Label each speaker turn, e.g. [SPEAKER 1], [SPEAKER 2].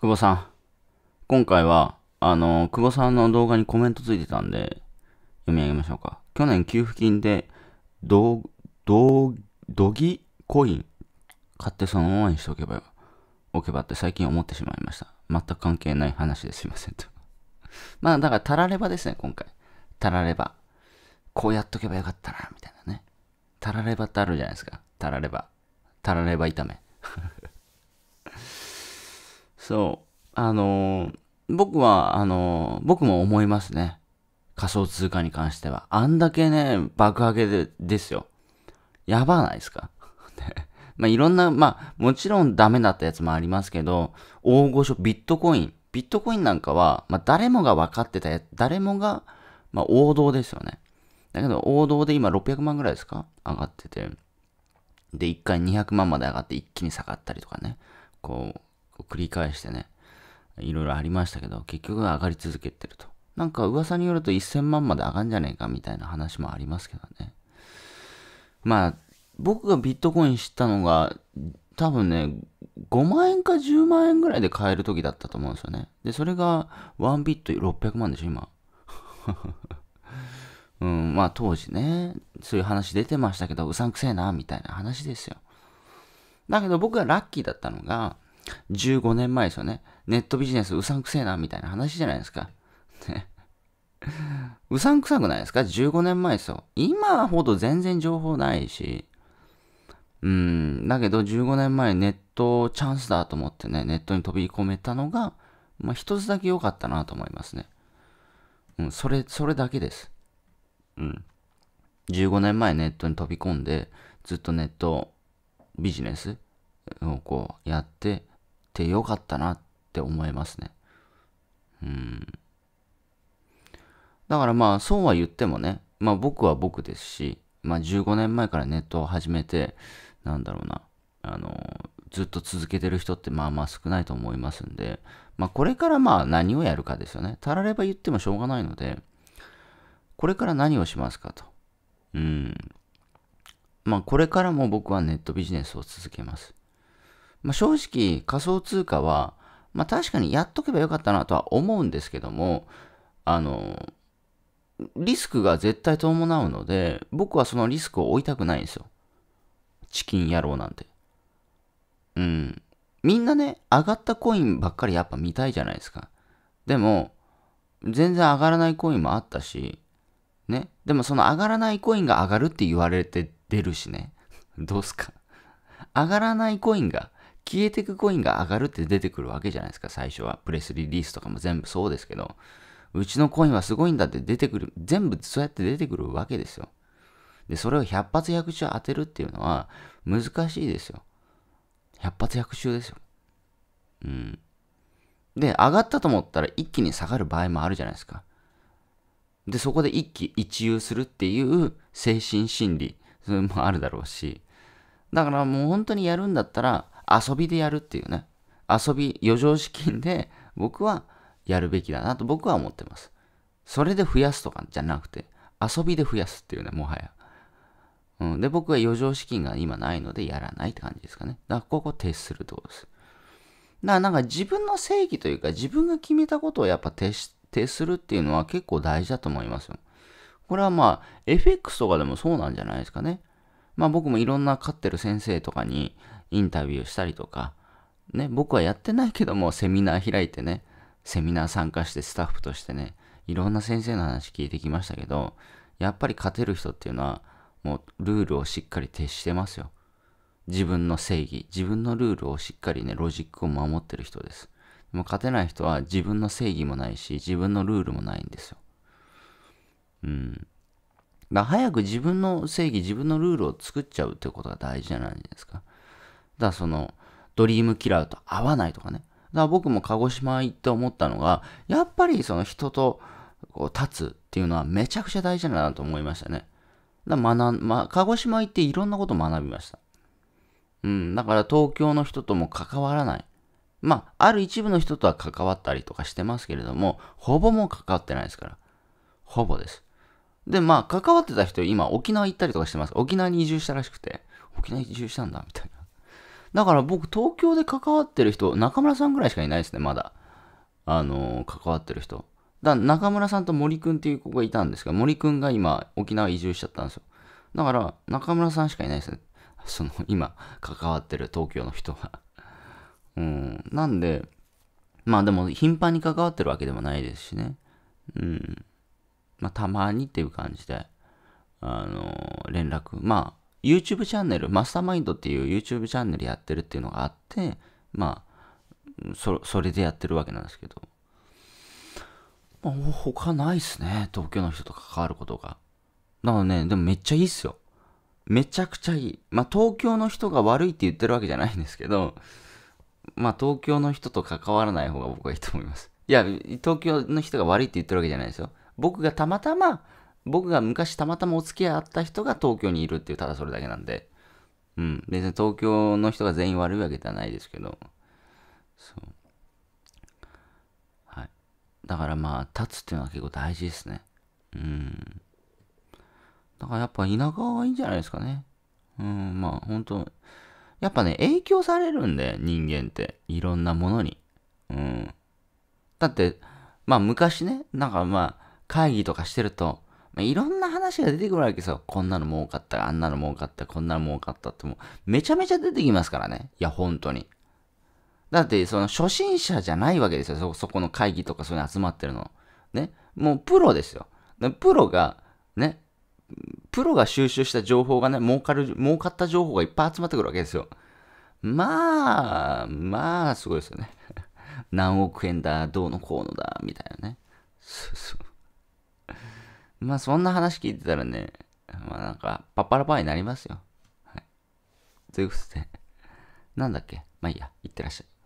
[SPEAKER 1] 久保さん。今回は、あの、久保さんの動画にコメントついてたんで、読み上げましょうか。去年給付金で、ど、ど、どぎコイン買ってそのままにしておけば、よ。置けばって最近思ってしまいました。全く関係ない話ですいませんと。まあだからたらればですね、今回。たられば。こうやっとけばよかったな、みたいなね。たらればってあるじゃないですか。たられば。たられば炒め。そう。あのー、僕は、あのー、僕も思いますね。仮想通貨に関しては。あんだけね、爆上げでですよ。やばないですか まあ、いろんな、まあ、もちろんダメだったやつもありますけど、大御所、ビットコイン。ビットコインなんかは、まあ、誰もが分かってたやつ、誰もが、まあ、王道ですよね。だけど、王道で今600万ぐらいですか上がってて。で、1回200万まで上がって一気に下がったりとかね。こう、繰り返してね、いろいろありましたけど、結局上がり続けてると。なんか噂によると1000万まで上がんじゃねえかみたいな話もありますけどね。まあ、僕がビットコイン知ったのが、多分ね、5万円か10万円ぐらいで買える時だったと思うんですよね。で、それが1ビット600万でしょ、今。うん、まあ当時ね、そういう話出てましたけど、うさんくせえな、みたいな話ですよ。だけど僕がラッキーだったのが、15年前ですよね。ネットビジネスうさんくせえな、みたいな話じゃないですか。ね うさんくさくないですか ?15 年前ですよ。今ほど全然情報ないし。うん、だけど15年前ネットチャンスだと思ってね、ネットに飛び込めたのが、まあ一つだけ良かったなと思いますね。うん、それ、それだけです。うん。15年前ネットに飛び込んで、ずっとネットビジネスをこうやって、てよかったなって思いますね。うん。だからまあ、そうは言ってもね、まあ僕は僕ですし、まあ15年前からネットを始めて、なんだろうな、あの、ずっと続けてる人ってまあまあ少ないと思いますんで、まあこれからまあ何をやるかですよね。たられば言ってもしょうがないので、これから何をしますかと。うん。まあこれからも僕はネットビジネスを続けます。まあ、正直仮想通貨は、まあ、確かにやっとけばよかったなとは思うんですけども、あの、リスクが絶対伴うので、僕はそのリスクを負いたくないんですよ。チキン野郎なんて。うん。みんなね、上がったコインばっかりやっぱ見たいじゃないですか。でも、全然上がらないコインもあったし、ね。でもその上がらないコインが上がるって言われて出るしね。どうすか。上がらないコインが消えていくコインが上がるって出てくるわけじゃないですか、最初は。プレスリリースとかも全部そうですけど、うちのコインはすごいんだって出てくる、全部そうやって出てくるわけですよ。で、それを100発100中当てるっていうのは難しいですよ。100発100中ですよ。うん。で、上がったと思ったら一気に下がる場合もあるじゃないですか。で、そこで一気一憂するっていう精神心理、それもあるだろうし。だからもう本当にやるんだったら、遊びでやるっていうね、遊び、余剰資金で僕はやるべきだなと僕は思ってます。それで増やすとかじゃなくて、遊びで増やすっていうね、もはや。うん、で、僕は余剰資金が今ないのでやらないって感じですかね。だからここ徹するってことです。だからなんか自分の正義というか自分が決めたことをやっぱ徹するっていうのは結構大事だと思いますよ。これはまあ FX とかでもそうなんじゃないですかね。まあ僕もいろんな飼ってる先生とかにインタビューしたりとか、ね、僕はやってないけども、セミナー開いてね、セミナー参加してスタッフとしてね、いろんな先生の話聞いてきましたけど、やっぱり勝てる人っていうのは、もうルールをしっかり徹してますよ。自分の正義、自分のルールをしっかりね、ロジックを守ってる人です。でも勝てない人は自分の正義もないし、自分のルールもないんですよ。うん。だ早く自分の正義、自分のルールを作っちゃうってことが大事じゃないですか。だその、ドリームキラーと合わないとかね。だから僕も鹿児島行って思ったのが、やっぱりその人とこう立つっていうのはめちゃくちゃ大事だなと思いましたね。だ学ま、鹿児島行っていろんなこと学びました。うん、だから東京の人とも関わらない。まあ、ある一部の人とは関わったりとかしてますけれども、ほぼもう関わってないですから。ほぼです。で、まあ、関わってた人、今、沖縄行ったりとかしてます。沖縄に移住したらしくて、沖縄に移住したんだ、みたいな。だから僕、東京で関わってる人、中村さんぐらいしかいないですね、まだ。あのー、関わってる人。だ中村さんと森くんっていう子がいたんですが、森くんが今、沖縄移住しちゃったんですよ。だから、中村さんしかいないですね。その、今、関わってる東京の人は。うん。なんで、まあでも、頻繁に関わってるわけでもないですしね。うん。まあ、たまにっていう感じで、あのー、連絡。まあ、YouTube チャンネル、マスターマインドっていう YouTube チャンネルやってるっていうのがあって、まあ、そそれでやってるわけなんですけど、まあ、他ないっすね、東京の人と関わることが。なのでね、でもめっちゃいいっすよ。めちゃくちゃいい。まあ、東京の人が悪いって言ってるわけじゃないんですけど、まあ、東京の人と関わらない方が僕はいいと思います。いや、東京の人が悪いって言ってるわけじゃないですよ。僕がたまたま、僕が昔たまたまお付き合いあった人が東京にいるっていう、ただそれだけなんで。うん。別に東京の人が全員悪いわけではないですけど。そう。はい。だからまあ、立つっていうのは結構大事ですね。うん。だからやっぱ田舎がいいんじゃないですかね。うん、まあ本当やっぱね、影響されるんで、人間って。いろんなものに。うん。だって、まあ昔ね、なんかまあ、会議とかしてると、まあ、いろんな話が出てくるわけさ。こんなの儲かった、あんなの儲かった、こんなの儲かったってもう、めちゃめちゃ出てきますからね。いや、本当に。だって、その初心者じゃないわけですよ。そ、そこの会議とかそういうの集まってるの。ね。もうプロですよ。プロが、ね。プロが収集した情報がね、儲かる、儲かった情報がいっぱい集まってくるわけですよ。まあ、まあ、すごいですよね。何億円だ、どうのこうのだ、みたいなね。そうそう。まあそんな話聞いてたらね、まあなんか、パッパラパーになりますよ。はい。ということで、なんだっけまあいいや、いってらっしゃい。